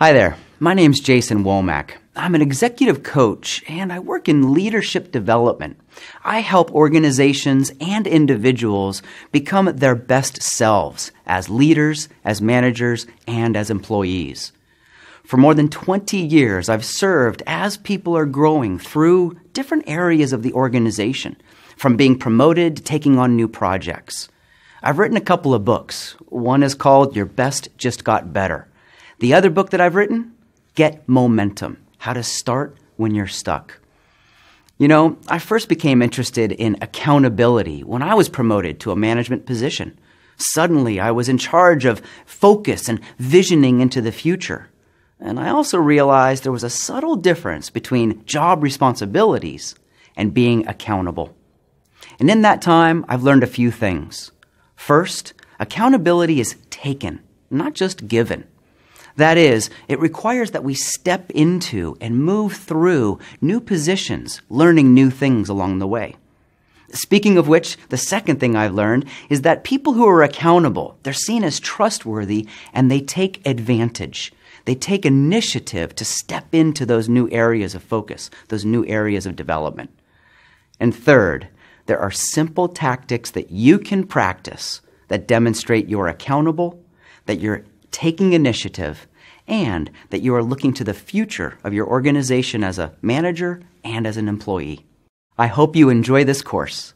Hi there. My name's Jason Womack. I'm an executive coach and I work in leadership development. I help organizations and individuals become their best selves as leaders, as managers, and as employees. For more than 20 years, I've served as people are growing through different areas of the organization, from being promoted to taking on new projects. I've written a couple of books. One is called Your Best Just Got Better the other book that I've written, Get Momentum How to Start When You're Stuck. You know, I first became interested in accountability when I was promoted to a management position. Suddenly, I was in charge of focus and visioning into the future. And I also realized there was a subtle difference between job responsibilities and being accountable. And in that time, I've learned a few things. First, accountability is taken, not just given. That is, it requires that we step into and move through new positions, learning new things along the way. Speaking of which, the second thing I've learned is that people who are accountable, they're seen as trustworthy and they take advantage. They take initiative to step into those new areas of focus, those new areas of development. And third, there are simple tactics that you can practice that demonstrate you're accountable, that you're taking initiative, and that you are looking to the future of your organization as a manager and as an employee. I hope you enjoy this course.